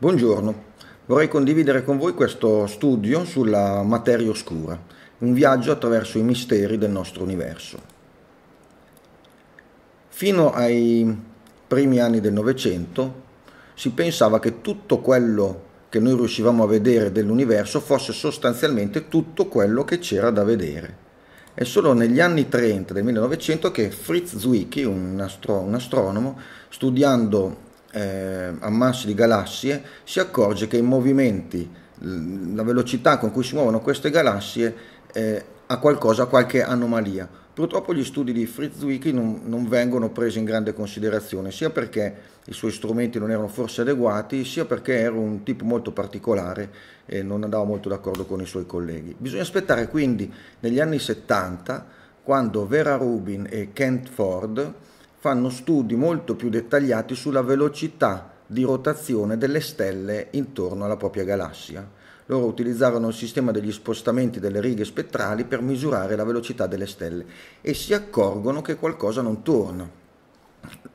Buongiorno, vorrei condividere con voi questo studio sulla materia oscura, un viaggio attraverso i misteri del nostro universo. Fino ai primi anni del Novecento si pensava che tutto quello che noi riuscivamo a vedere dell'universo fosse sostanzialmente tutto quello che c'era da vedere. È solo negli anni 30 del 1900 che Fritz Zwicky, un, astro un astronomo, studiando eh, ammassi di galassie, si accorge che i movimenti, la velocità con cui si muovono queste galassie eh, ha qualcosa, qualche anomalia. Purtroppo gli studi di Frizwicky non, non, vengono presi in grande considerazione, sia perché i suoi strumenti non erano forse adeguati, sia perché era un tipo molto particolare e non andava molto d'accordo con i suoi colleghi. Bisogna aspettare quindi negli anni 70, quando Vera Rubin e Kent Ford fanno studi molto più dettagliati sulla velocità di rotazione delle stelle intorno alla propria galassia. Loro utilizzarono il sistema degli spostamenti delle righe spettrali per misurare la velocità delle stelle e si accorgono che qualcosa non torna.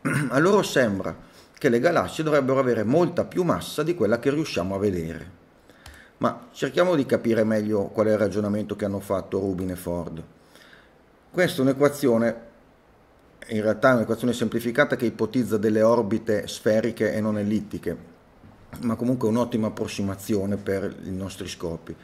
A loro sembra che le galassie dovrebbero avere molta più massa di quella che riusciamo a vedere. Ma cerchiamo di capire meglio qual è il ragionamento che hanno fatto Rubin e Ford. Questa è un'equazione in realtà è un'equazione semplificata che ipotizza delle orbite sferiche e non ellittiche, ma comunque un'ottima approssimazione per i nostri scopi.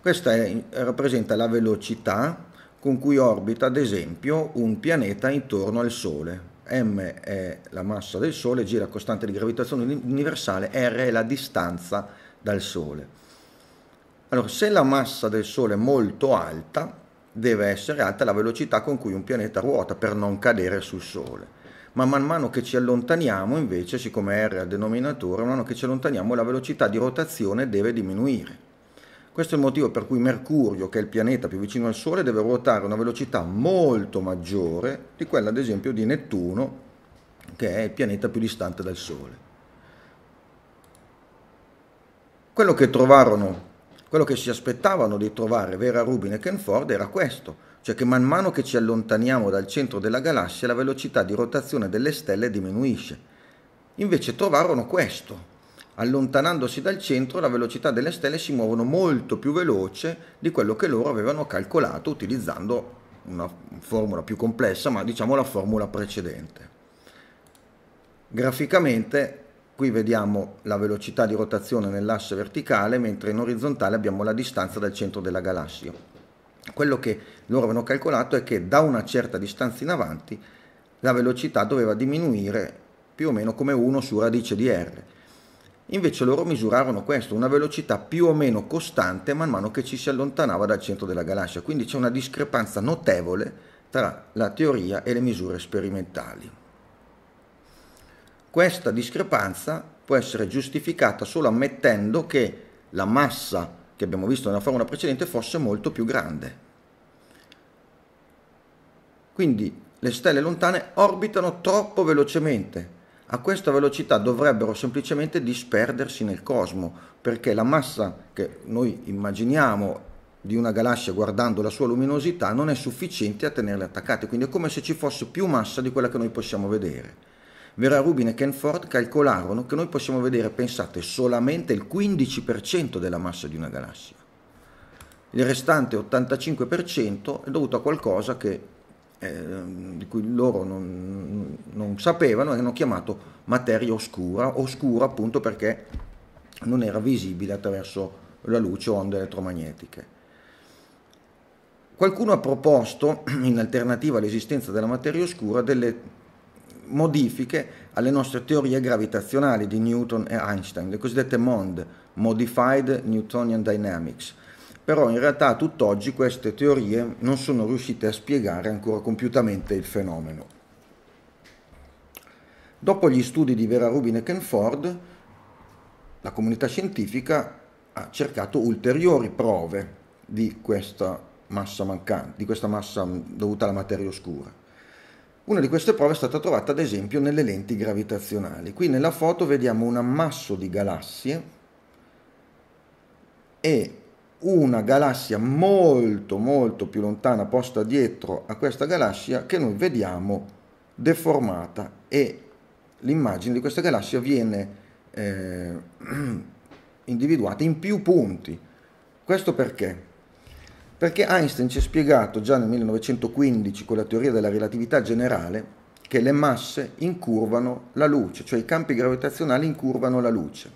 Questa è, rappresenta la velocità con cui orbita, ad esempio, un pianeta intorno al Sole. M è la massa del Sole, G è la costante di gravitazione universale, R è la distanza dal Sole. Allora, se la massa del Sole è molto alta, deve essere alta la velocità con cui un pianeta ruota per non cadere sul Sole. Ma man mano che ci allontaniamo, invece, siccome R è il denominatore, man mano che ci allontaniamo la velocità di rotazione deve diminuire. Questo è il motivo per cui Mercurio, che è il pianeta più vicino al Sole, deve ruotare a una velocità molto maggiore di quella, ad esempio, di Nettuno, che è il pianeta più distante dal Sole. Quello che trovarono quello che si aspettavano di trovare Vera Rubin e Ken Ford era questo, cioè che man mano che ci allontaniamo dal centro della galassia la velocità di rotazione delle stelle diminuisce. Invece trovarono questo. Allontanandosi dal centro la velocità delle stelle si muovono molto più veloce di quello che loro avevano calcolato utilizzando una formula più complessa, ma diciamo la formula precedente. Graficamente Qui vediamo la velocità di rotazione nell'asse verticale, mentre in orizzontale abbiamo la distanza dal centro della galassia. Quello che loro avevano calcolato è che da una certa distanza in avanti la velocità doveva diminuire più o meno come 1 su radice di r. Invece loro misurarono questo, una velocità più o meno costante man mano che ci si allontanava dal centro della galassia, quindi c'è una discrepanza notevole tra la teoria e le misure sperimentali. Questa discrepanza può essere giustificata solo ammettendo che la massa che abbiamo visto nella formula precedente fosse molto più grande. Quindi le stelle lontane orbitano troppo velocemente. A questa velocità dovrebbero semplicemente disperdersi nel cosmo, perché la massa che noi immaginiamo di una galassia guardando la sua luminosità non è sufficiente a tenerle attaccate, quindi è come se ci fosse più massa di quella che noi possiamo vedere. Vera Rubin e Ken Ford calcolarono che noi possiamo vedere, pensate, solamente il 15% della massa di una galassia. Il restante 85% è dovuto a qualcosa che, eh, di cui loro non, non sapevano e hanno chiamato materia oscura, oscura appunto perché non era visibile attraverso la luce o onde elettromagnetiche. Qualcuno ha proposto, in alternativa all'esistenza della materia oscura, delle modifiche alle nostre teorie gravitazionali di Newton e Einstein, le cosiddette MOND, Modified Newtonian Dynamics. Però in realtà tutt'oggi queste teorie non sono riuscite a spiegare ancora compiutamente il fenomeno. Dopo gli studi di Vera Rubin e Kenford, la comunità scientifica ha cercato ulteriori prove di questa massa mancante, di questa massa dovuta alla materia oscura. Una di queste prove è stata trovata ad esempio nelle lenti gravitazionali. Qui nella foto vediamo un ammasso di galassie e una galassia molto molto più lontana posta dietro a questa galassia che noi vediamo deformata e l'immagine di questa galassia viene eh, individuata in più punti. Questo perché? Perché Einstein ci ha spiegato già nel 1915 con la teoria della relatività generale che le masse incurvano la luce, cioè i campi gravitazionali incurvano la luce.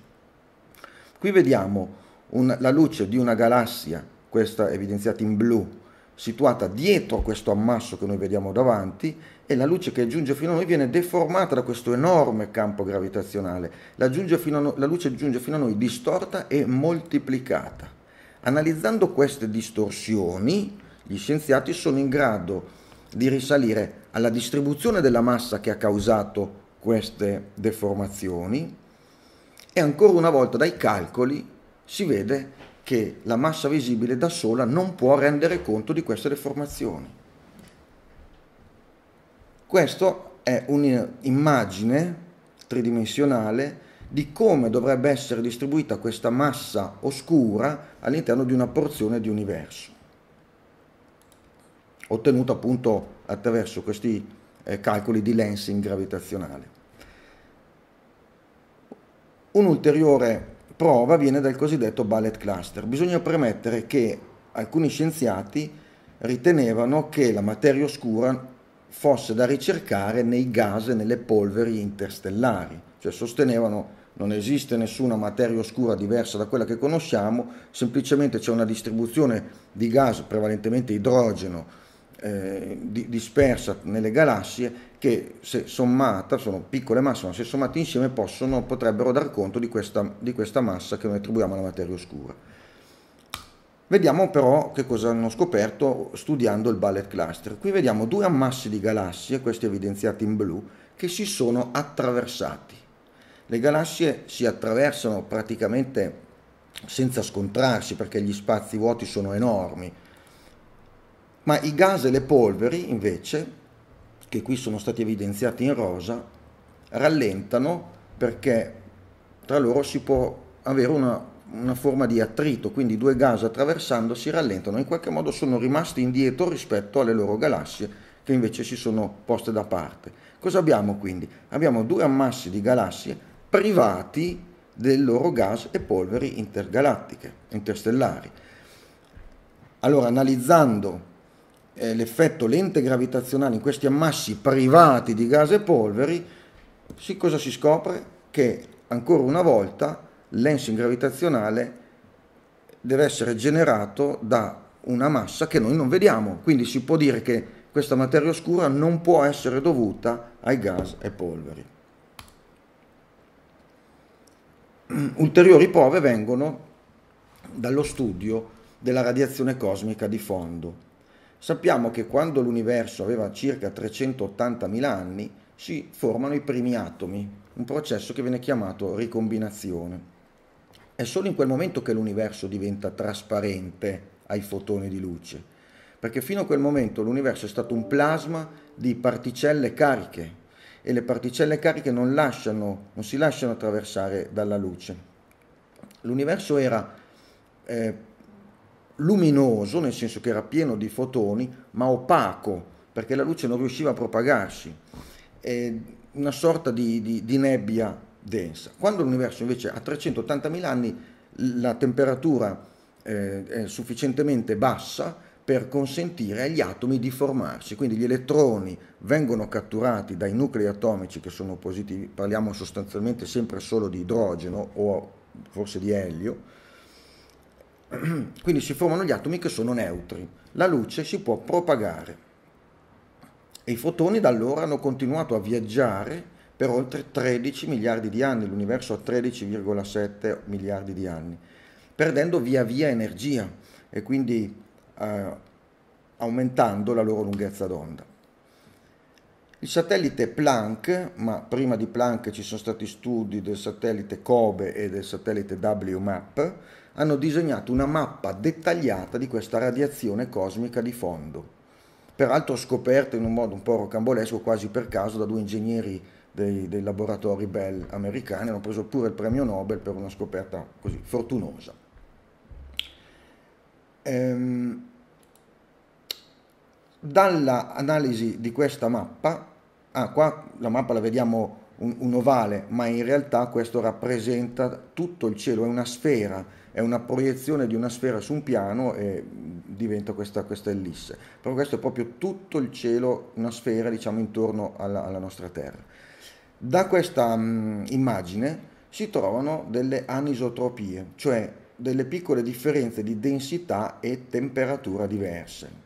Qui vediamo un, la luce di una galassia, questa evidenziata in blu, situata dietro questo ammasso che noi vediamo davanti e la luce che giunge fino a noi viene deformata da questo enorme campo gravitazionale. La, giunge fino a no, la luce giunge fino a noi distorta e moltiplicata. Analizzando queste distorsioni, gli scienziati sono in grado di risalire alla distribuzione della massa che ha causato queste deformazioni e ancora una volta dai calcoli si vede che la massa visibile da sola non può rendere conto di queste deformazioni. Questa è un'immagine tridimensionale di come dovrebbe essere distribuita questa massa oscura all'interno di una porzione di universo, ottenuta appunto attraverso questi eh, calcoli di lensing gravitazionale. Un'ulteriore prova viene dal cosiddetto Ballet Cluster. Bisogna premettere che alcuni scienziati ritenevano che la materia oscura fosse da ricercare nei gas e nelle polveri interstellari, cioè sostenevano non esiste nessuna materia oscura diversa da quella che conosciamo, semplicemente c'è una distribuzione di gas, prevalentemente idrogeno, eh, di, dispersa nelle galassie che se sommata, sono piccole masse, ma se sommate insieme possono, potrebbero dar conto di questa, di questa massa che noi attribuiamo alla materia oscura. Vediamo però che cosa hanno scoperto studiando il Ballet Cluster. Qui vediamo due ammassi di galassie, questi evidenziati in blu, che si sono attraversati le galassie si attraversano praticamente senza scontrarsi perché gli spazi vuoti sono enormi, ma i gas e le polveri invece, che qui sono stati evidenziati in rosa, rallentano perché tra loro si può avere una, una forma di attrito, quindi due gas attraversandosi rallentano, in qualche modo sono rimasti indietro rispetto alle loro galassie che invece si sono poste da parte. Cosa abbiamo quindi? Abbiamo due ammassi di galassie privati del loro gas e polveri intergalattiche, interstellari. Allora, analizzando eh, l'effetto lente gravitazionale in questi ammassi privati di gas e polveri, si, cosa si scopre? Che ancora una volta l'ensing gravitazionale deve essere generato da una massa che noi non vediamo, quindi si può dire che questa materia oscura non può essere dovuta ai gas e polveri. Mm, ulteriori prove vengono dallo studio della radiazione cosmica di fondo. Sappiamo che quando l'universo aveva circa 380.000 anni si formano i primi atomi, un processo che viene chiamato ricombinazione. È solo in quel momento che l'universo diventa trasparente ai fotoni di luce, perché fino a quel momento l'universo è stato un plasma di particelle cariche, e le particelle cariche non, lasciano, non si lasciano attraversare dalla luce. L'universo era eh, luminoso, nel senso che era pieno di fotoni, ma opaco, perché la luce non riusciva a propagarsi, eh, una sorta di, di, di nebbia densa. Quando l'universo invece a 380.000 anni la temperatura eh, è sufficientemente bassa, per consentire agli atomi di formarsi. Quindi gli elettroni vengono catturati dai nuclei atomici che sono positivi, parliamo sostanzialmente sempre solo di idrogeno o forse di elio, quindi si formano gli atomi che sono neutri. La luce si può propagare e i fotoni da allora hanno continuato a viaggiare per oltre 13 miliardi di anni, l'universo ha 13,7 miliardi di anni, perdendo via via energia e quindi eh, aumentando la loro lunghezza d'onda. Il satellite Planck, ma prima di Planck ci sono stati studi del satellite COBE e del satellite WMAP, hanno disegnato una mappa dettagliata di questa radiazione cosmica di fondo, peraltro scoperta in un modo un po' rocambolesco, quasi per caso, da due ingegneri dei, dei, laboratori Bell americani, hanno preso pure il premio Nobel per una scoperta così fortunosa. Ehm, Dall'analisi di questa mappa, ah qua la mappa la vediamo un, un ovale, ma in realtà questo rappresenta tutto il cielo, è una sfera, è una proiezione di una sfera su un piano e diventa questa, questa ellisse. Però questo è proprio tutto il cielo, una sfera diciamo intorno alla, alla nostra Terra. Da questa mh, mm, immagine si trovano delle anisotropie, cioè delle piccole differenze di densità e temperatura diverse.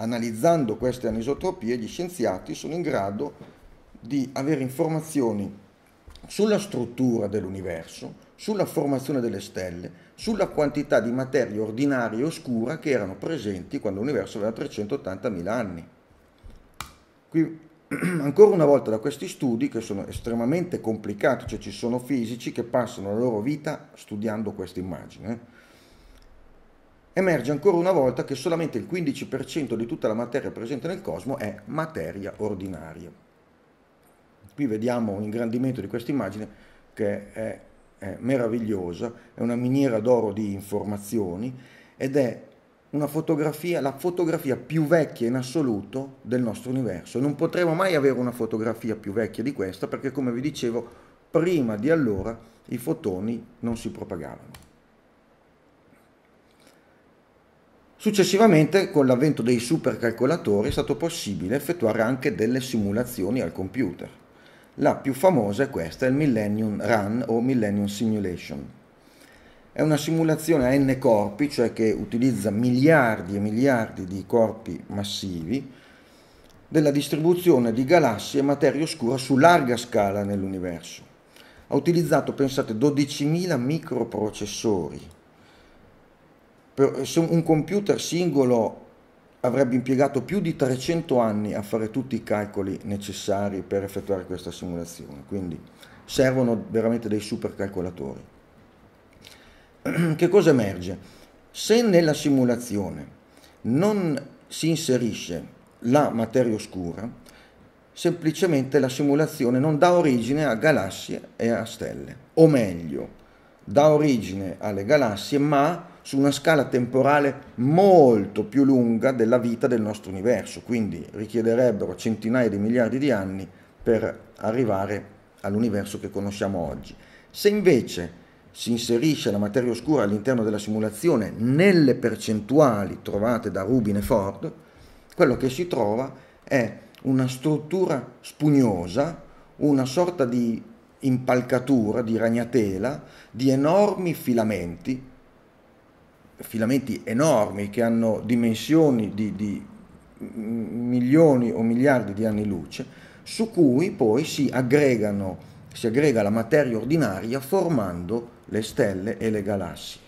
Analizzando queste anisotropie, gli scienziati sono in grado di avere informazioni sulla struttura dell'universo, sulla formazione delle stelle, sulla quantità di materia ordinaria e oscura che erano presenti quando l'universo aveva 380.000 anni. Qui ancora una volta da questi studi che sono estremamente complicati, cioè ci sono fisici che passano la loro vita studiando questa immagine. Eh, emerge ancora una volta che solamente il 15% di tutta la materia presente nel cosmo è materia ordinaria. Qui vediamo un ingrandimento di questa immagine che è, è meravigliosa, è una miniera d'oro di informazioni ed è fotografia, la fotografia più vecchia in assoluto del nostro universo. Non potremo mai avere una fotografia più vecchia di questa perché, come vi dicevo, prima di allora i fotoni non si propagavano. Successivamente, con l'avvento dei supercalcolatori, è stato possibile effettuare anche delle simulazioni al computer. La più famosa è questa, il Millennium Run o Millennium Simulation. È una simulazione a n corpi, cioè che utilizza miliardi e miliardi di corpi massivi, della distribuzione di galassie e materia oscura su larga scala nell'universo. Ha utilizzato, pensate, 12.000 microprocessori per, un computer singolo avrebbe impiegato più di 300 anni a fare tutti i calcoli necessari per effettuare questa simulazione, quindi servono veramente dei supercalcolatori. Che cosa emerge? Se nella simulazione non si inserisce la materia oscura, semplicemente la simulazione non dà origine a galassie e a stelle, o meglio, dà origine alle galassie ma su una scala temporale molto più lunga della vita del nostro universo, quindi richiederebbero centinaia di miliardi di anni per arrivare all'universo che conosciamo oggi. Se invece si inserisce la materia oscura all'interno della simulazione nelle percentuali trovate da Rubin e Ford, quello che si trova è una struttura spugnosa, una sorta di impalcatura, di ragnatela, di enormi filamenti filamenti enormi che hanno dimensioni di, di milioni o miliardi di anni luce, su cui poi si aggregano si aggrega la materia ordinaria formando le stelle e le galassie.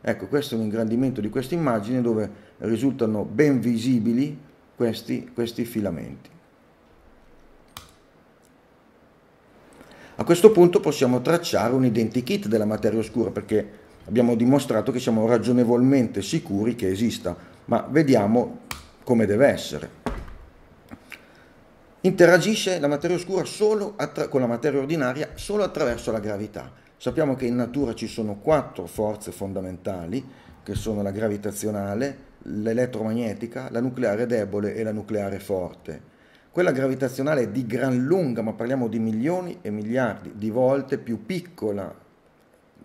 Ecco, questo è un ingrandimento di questa immagine dove risultano ben visibili questi, questi filamenti. A questo punto possiamo tracciare un identikit della materia oscura perché abbiamo dimostrato che siamo ragionevolmente sicuri che esista, ma vediamo come deve essere. Interagisce la materia oscura con la materia ordinaria solo attraverso la gravità. Sappiamo che in natura ci sono quattro forze fondamentali, che sono la gravitazionale, l'elettromagnetica, la nucleare debole e la nucleare forte. Quella gravitazionale è di gran lunga, ma parliamo di milioni e miliardi di volte più piccola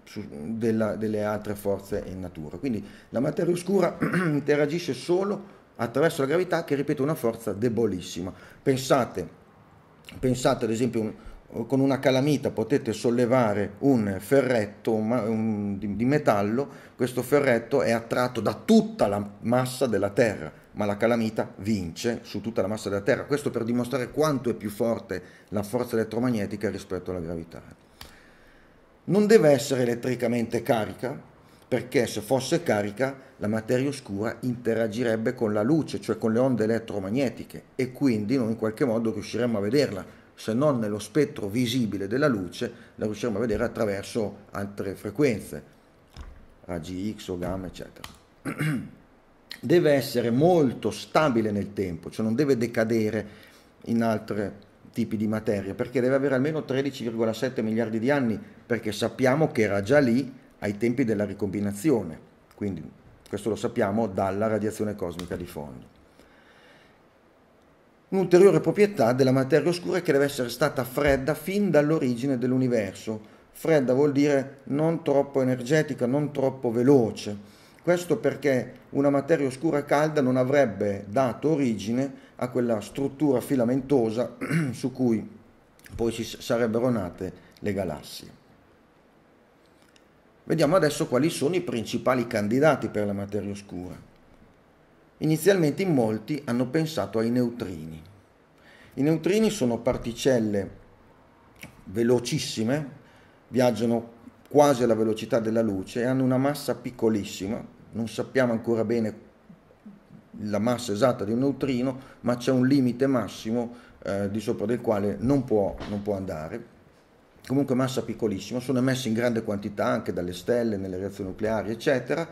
su, della, delle altre forze in natura. Quindi la materia oscura interagisce solo attraverso la gravità che, ripete è una forza debolissima. Pensate, pensate ad esempio un, con una calamita potete sollevare un ferretto un, di, di metallo, questo ferretto è attratto da tutta la massa della Terra, ma la calamita vince su tutta la massa della Terra. Questo per dimostrare quanto è più forte la forza elettromagnetica rispetto alla gravità non deve essere elettricamente carica, perché se fosse carica la materia oscura interagirebbe con la luce, cioè con le onde elettromagnetiche, e quindi noi in qualche modo riusciremmo a vederla, se non nello spettro visibile della luce, la riusciremmo a vedere attraverso altre frequenze, raggi X o gamma, eccetera. Deve essere molto stabile nel tempo, cioè non deve decadere in altre frequenze, tipi di materia, perché deve avere almeno 13,7 miliardi di anni, perché sappiamo che era già lì ai tempi della ricombinazione, quindi questo lo sappiamo dalla radiazione cosmica di fondo. Un'ulteriore proprietà della materia oscura è che deve essere stata fredda fin dall'origine dell'universo. Fredda vuol dire non troppo energetica, non troppo veloce questo perché una materia oscura calda non avrebbe dato origine a quella struttura filamentosa su cui poi si sarebbero nate le galassie. Vediamo adesso quali sono i principali candidati per la materia oscura. Inizialmente in molti hanno pensato ai neutrini. I neutrini sono particelle velocissime, viaggiano quasi alla velocità della luce e hanno una massa piccolissima, non sappiamo ancora bene la massa esatta di un neutrino, ma c'è un limite massimo eh, di sopra del quale non può, non può andare. Comunque massa piccolissima, sono emessi in grande quantità anche dalle stelle, nelle reazioni nucleari, eccetera.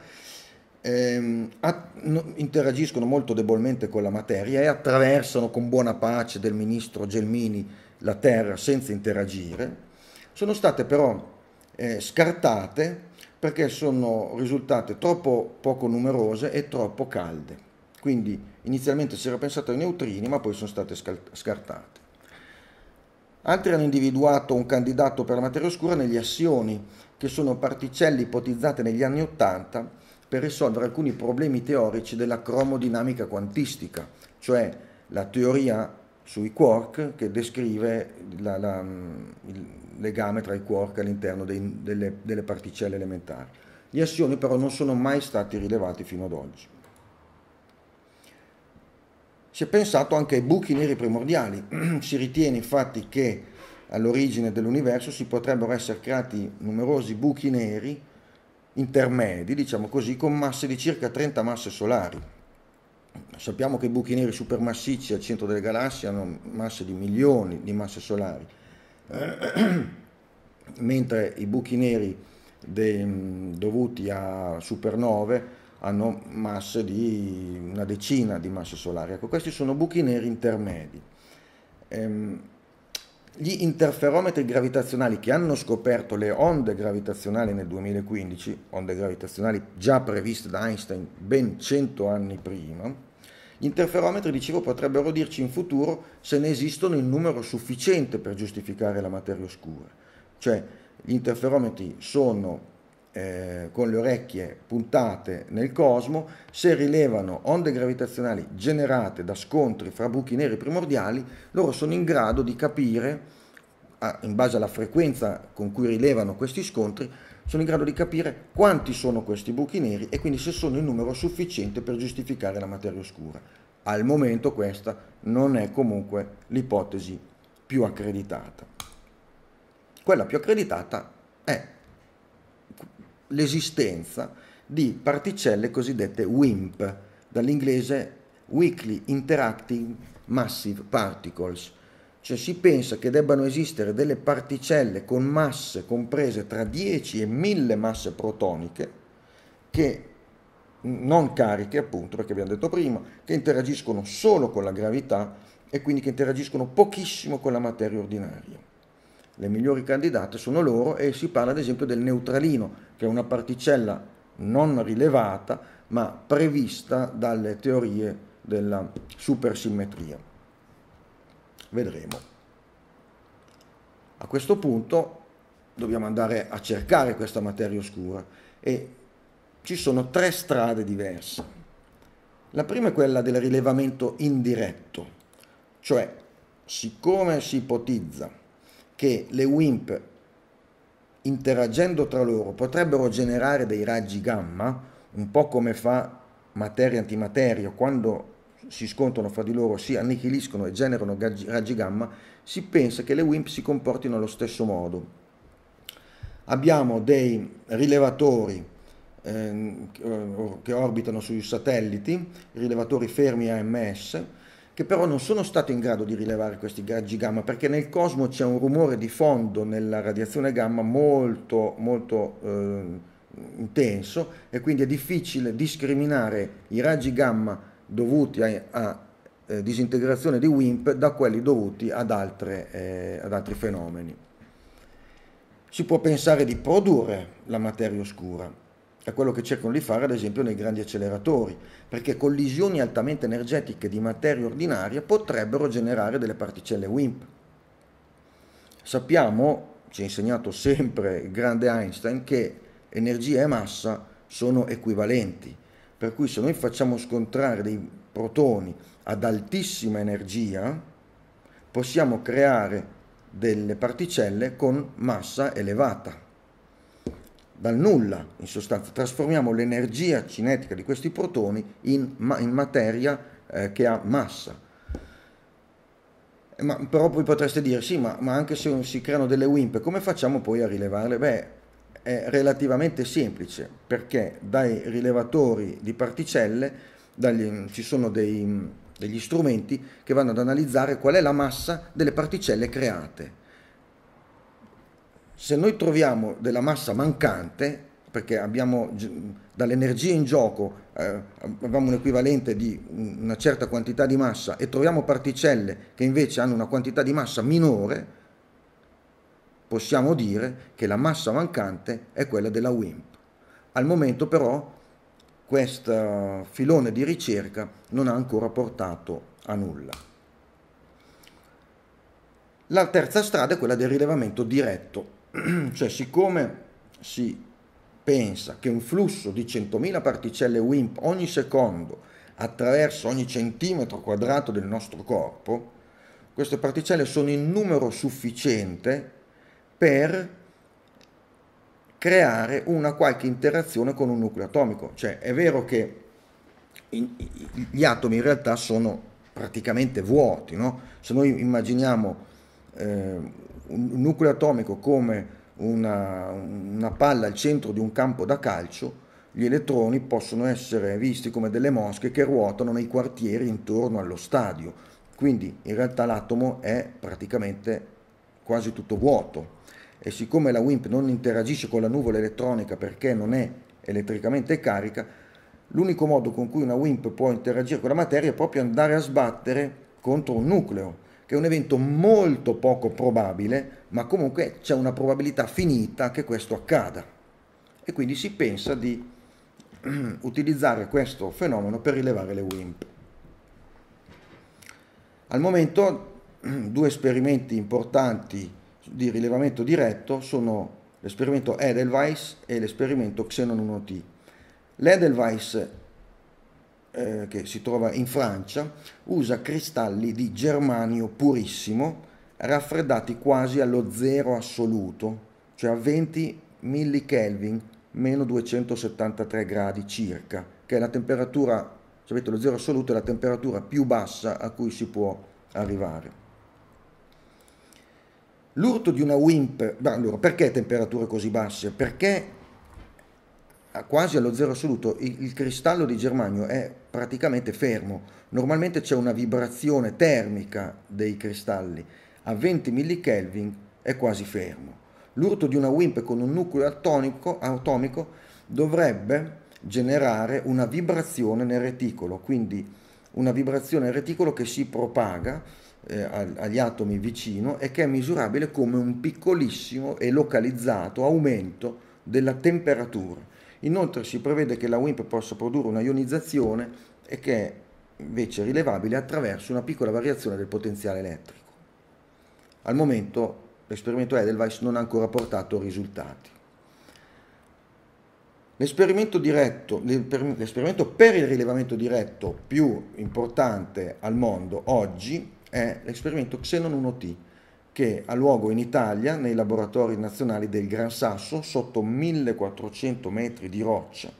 Ehm, a, no, interagiscono molto debolmente con la materia e attraversano con buona pace del ministro Gelmini la Terra senza interagire. Sono state però eh, scartate perché sono risultate troppo poco numerose e troppo calde. Quindi inizialmente si era pensato ai neutrini, ma poi sono state scartate. Altri hanno individuato un candidato per la materia oscura negli assioni, che sono particelle ipotizzate negli anni Ottanta per risolvere alcuni problemi teorici della cromodinamica quantistica, cioè la teoria sui quark che descrive la, la, mm, il legame tra i quark all'interno dei, delle, delle particelle elementari. Gli assioni però non sono mai stati rilevati fino ad oggi. Si è pensato anche ai buchi neri primordiali, si ritiene infatti che all'origine dell'universo si potrebbero essere creati numerosi buchi neri intermedi, diciamo così, con masse di circa 30 masse solari. Sappiamo che i buchi neri supermassicci al centro delle galassie hanno masse di milioni di masse solari, eh, mentre i buchi neri de, mm, dovuti a supernove hanno masse di una decina di masse solari. Ecco, questi sono buchi neri intermedi. Ehm, gli interferometri gravitazionali che hanno scoperto le onde gravitazionali nel 2015, onde gravitazionali già previste da Einstein ben 100 anni prima, gli interferometri, dicevo, potrebbero dirci in futuro se ne esistono in numero sufficiente per giustificare la materia oscura. Cioè, gli interferometri sono eh, con le orecchie puntate nel cosmo, se rilevano onde gravitazionali generate da scontri fra buchi neri primordiali, loro sono in grado di capire, in base alla frequenza con cui rilevano questi scontri, sono in grado di capire quanti sono questi buchi neri e quindi se sono in numero sufficiente per giustificare la materia oscura. Al momento questa non è comunque l'ipotesi più accreditata. Quella più accreditata è l'esistenza di particelle cosiddette WIMP, dall'inglese Weakly Interacting Massive Particles, cioè si pensa che debbano esistere delle particelle con masse comprese tra 10 e 1000 masse protoniche che non cariche appunto perché abbiamo detto prima che interagiscono solo con la gravità e quindi che interagiscono pochissimo con la materia ordinaria. Le migliori candidate sono loro e si parla ad esempio del neutralino che è una particella non rilevata ma prevista dalle teorie della supersimmetria. Vedremo. A questo punto dobbiamo andare a cercare questa materia oscura e ci sono tre strade diverse. La prima è quella del rilevamento indiretto, cioè siccome si ipotizza che le WIMP interagendo tra loro potrebbero generare dei raggi gamma, un po' come fa materia-antimateria quando si scontrano fra di loro, si annichiliscono e generano raggi gamma, si pensa che le WIMP si comportino allo stesso modo. Abbiamo dei rilevatori eh, che orbitano sui satelliti, rilevatori fermi AMS, che però non sono stati in grado di rilevare questi raggi gamma perché nel cosmo c'è un rumore di fondo nella radiazione gamma molto, molto eh, intenso e quindi è difficile discriminare i raggi gamma dovuti a, a eh, disintegrazione di WIMP da quelli dovuti ad, altre, eh, ad altri fenomeni. Si può pensare di produrre la materia oscura, è quello che cercano di fare ad esempio nei grandi acceleratori, perché collisioni altamente energetiche di materia ordinaria potrebbero generare delle particelle WIMP. Sappiamo, ci ha insegnato sempre il grande Einstein, che energia e massa sono equivalenti per cui se noi facciamo scontrare dei protoni ad altissima energia, possiamo creare delle particelle con massa elevata. Dal nulla, in sostanza, trasformiamo l'energia cinetica di questi protoni in, ma in materia eh, che ha massa. Ma, però voi potreste dire, sì, ma, ma anche se si creano delle WIMP, come facciamo poi a rilevarle? Beh, è relativamente semplice perché dai rilevatori di particelle dagli, ci sono dei, degli strumenti che vanno ad analizzare qual è la massa delle particelle create. Se noi troviamo della massa mancante, perché abbiamo dall'energia in gioco eh, abbiamo un equivalente di una certa quantità di massa e troviamo particelle che invece hanno una quantità di massa minore, possiamo dire che la massa mancante è quella della WIMP. Al momento però questo filone di ricerca non ha ancora portato a nulla. La terza strada è quella del rilevamento diretto, cioè siccome si pensa che un flusso di 100.000 particelle WIMP ogni secondo attraverso ogni centimetro quadrato del nostro corpo, queste particelle sono in numero sufficiente per creare una qualche interazione con un nucleo atomico. Cioè è vero che in, in, gli atomi in realtà sono praticamente vuoti, no? se noi immaginiamo eh, un nucleo atomico come una, una palla al centro di un campo da calcio, gli elettroni possono essere visti come delle mosche che ruotano nei quartieri intorno allo stadio. Quindi in realtà l'atomo è praticamente quasi tutto vuoto e siccome la WIMP non interagisce con la nuvola elettronica perché non è elettricamente carica, l'unico modo con cui una WIMP può interagire con la materia è proprio andare a sbattere contro un nucleo, che è un evento molto poco probabile, ma comunque c'è una probabilità finita che questo accada. E quindi si pensa di utilizzare questo fenomeno per rilevare le WIMP. Al momento due esperimenti importanti di rilevamento diretto sono l'esperimento Edelweiss e l'esperimento Xenon 1T. L'Edelweiss, eh, che si trova in Francia, usa cristalli di germanio purissimo raffreddati quasi allo zero assoluto, cioè a 20 millikelvin, meno 273 gradi circa, che è la temperatura, sapete, cioè lo zero assoluto è la temperatura più bassa a cui si può arrivare. L'urto di una WIMP, beh, allora, perché temperature così basse? Perché quasi allo zero assoluto il, il cristallo di germanio è praticamente fermo. Normalmente c'è una vibrazione termica dei cristalli. A 20 mK è quasi fermo. L'urto di una WIMP con un nucleo atonico, atomico dovrebbe generare una vibrazione nel reticolo, quindi una vibrazione nel reticolo che si propaga eh, agli atomi vicino e che è misurabile come un piccolissimo e localizzato aumento della temperatura. Inoltre si prevede che la WIMP possa produrre una ionizzazione e che è invece rilevabile attraverso una piccola variazione del potenziale elettrico. Al momento l'esperimento Edelweiss non ha ancora portato risultati. L'esperimento, diretto, l'esperimento per il rilevamento diretto più importante al mondo oggi è l'esperimento Xenon 1T che ha luogo in Italia nei laboratori nazionali del Gran Sasso sotto 1400 metri di roccia.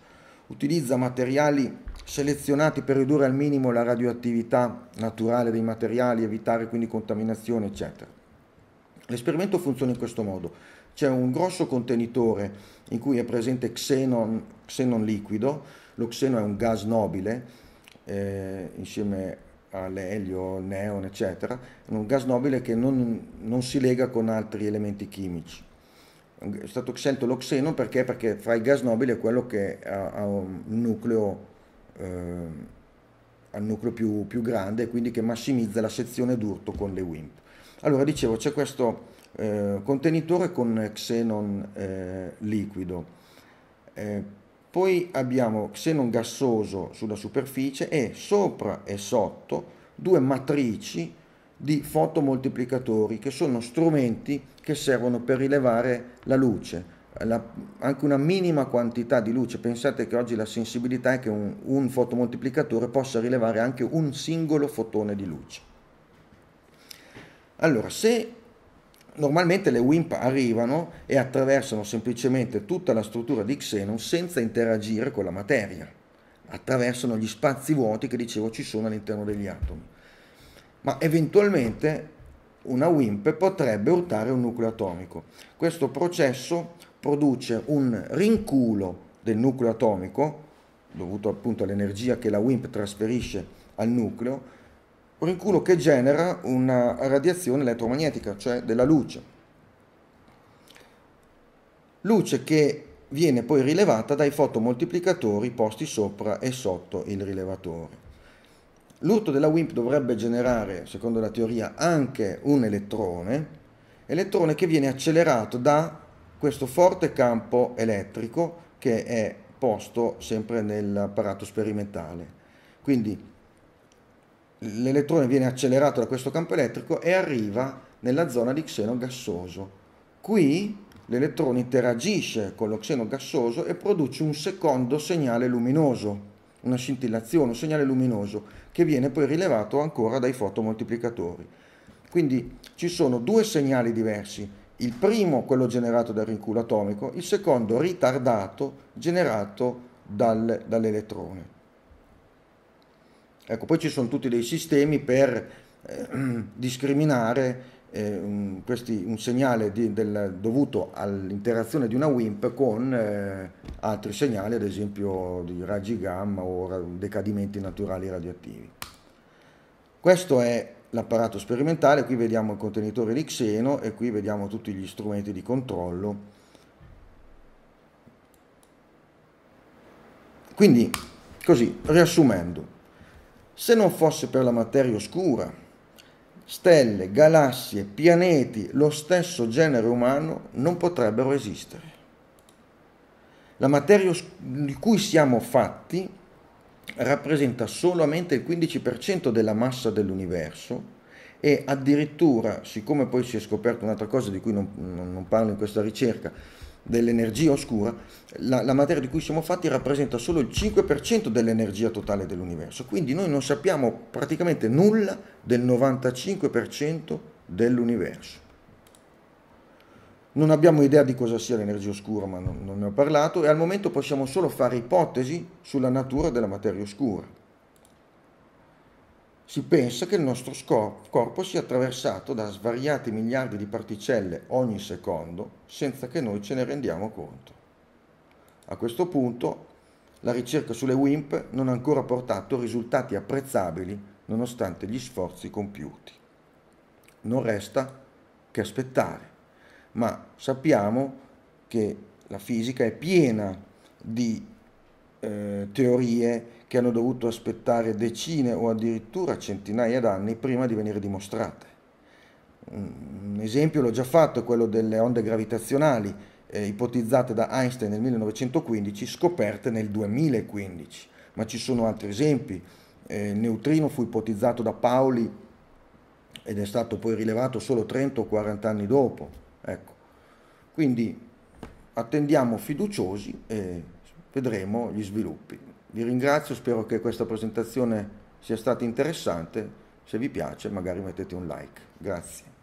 Utilizza materiali selezionati per ridurre al minimo la radioattività naturale dei materiali, evitare quindi contaminazione, eccetera. L'esperimento funziona in questo modo. C'è un grosso contenitore in cui è presente xenon, xenon liquido, lo xeno è un gas nobile, eh, insieme all'elio, al neon, eccetera, è un gas nobile che non, non, si lega con altri elementi chimici. È stato scelto l'oxeno perché? Perché fra i gas nobili è quello che ha, ha un nucleo, eh, ha un nucleo più, più, grande, quindi che massimizza la sezione d'urto con le WIMP. Allora dicevo, c'è questo eh, contenitore con xenon eh, liquido eh, poi abbiamo xenon gassoso sulla superficie e sopra e sotto due matrici di fotomoltiplicatori che sono strumenti che servono per rilevare la luce, la, anche una minima quantità di luce. Pensate che oggi la sensibilità è che un, un fotomoltiplicatore possa rilevare anche un singolo fotone di luce. Allora, se Normalmente le WIMP arrivano e attraversano semplicemente tutta la struttura di Xenon senza interagire con la materia, attraversano gli spazi vuoti che dicevo ci sono all'interno degli atomi. Ma eventualmente una WIMP potrebbe urtare un nucleo atomico. Questo processo produce un rinculo del nucleo atomico, dovuto appunto all'energia che la WIMP trasferisce al nucleo, un rinculo che genera una radiazione elettromagnetica, cioè della luce. Luce che viene poi rilevata dai fotomoltiplicatori posti sopra e sotto il rilevatore. L'urto della WIMP dovrebbe generare, secondo la teoria, anche un elettrone, elettrone che viene accelerato da questo forte campo elettrico che è posto sempre nell'apparato sperimentale. Quindi l'elettrone viene accelerato da questo campo elettrico e arriva nella zona di xeno gassoso. Qui l'elettrone interagisce con lo xeno gassoso e produce un secondo segnale luminoso, una scintillazione, un segnale luminoso, che viene poi rilevato ancora dai fotomoltiplicatori. Quindi ci sono due segnali diversi, il primo quello generato dal rinculo atomico, il secondo ritardato generato dal, dall'elettrone. Ecco, poi ci sono tutti dei sistemi per eh, discriminare eh, un, questi, un, segnale di, del, dovuto all'interazione di una WIMP con eh, altri segnali, ad esempio di raggi gamma o decadimenti naturali radioattivi. Questo è l'apparato sperimentale, qui vediamo il contenitore di xeno e qui vediamo tutti gli strumenti di controllo. Quindi, così, riassumendo, se non fosse per la materia oscura, stelle, galassie, pianeti, lo stesso genere umano non potrebbero esistere. La materia di cui siamo fatti rappresenta solamente il 15% della massa dell'universo e addirittura, siccome poi si è scoperto un'altra cosa di cui non, non parlo in questa ricerca, dell'energia oscura, la, la, materia di cui siamo fatti rappresenta solo il 5% dell'energia totale dell'universo, quindi noi non sappiamo praticamente nulla del 95% dell'universo. Non abbiamo idea di cosa sia l'energia oscura, ma non, non ne ho parlato, e al momento possiamo solo fare ipotesi sulla natura della materia oscura. Si pensa che il nostro corpo sia attraversato da svariati miliardi di particelle ogni secondo senza che noi ce ne rendiamo conto. A questo punto la ricerca sulle WIMP non ha ancora portato risultati apprezzabili nonostante gli sforzi compiuti. Non resta che aspettare, ma sappiamo che la fisica è piena di eh, teorie che hanno dovuto aspettare decine o addirittura centinaia d'anni prima di venire dimostrate. Un esempio l'ho già fatto, è quello delle onde gravitazionali eh, ipotizzate da Einstein nel 1915, scoperte nel 2015, ma ci sono altri esempi. Eh, il neutrino fu ipotizzato da Pauli ed è stato poi rilevato solo 30 o 40 anni dopo. Ecco. Quindi attendiamo fiduciosi. Eh, vedremo gli sviluppi. Vi ringrazio, spero che questa presentazione sia stata interessante, se vi piace magari mettete un like. Grazie.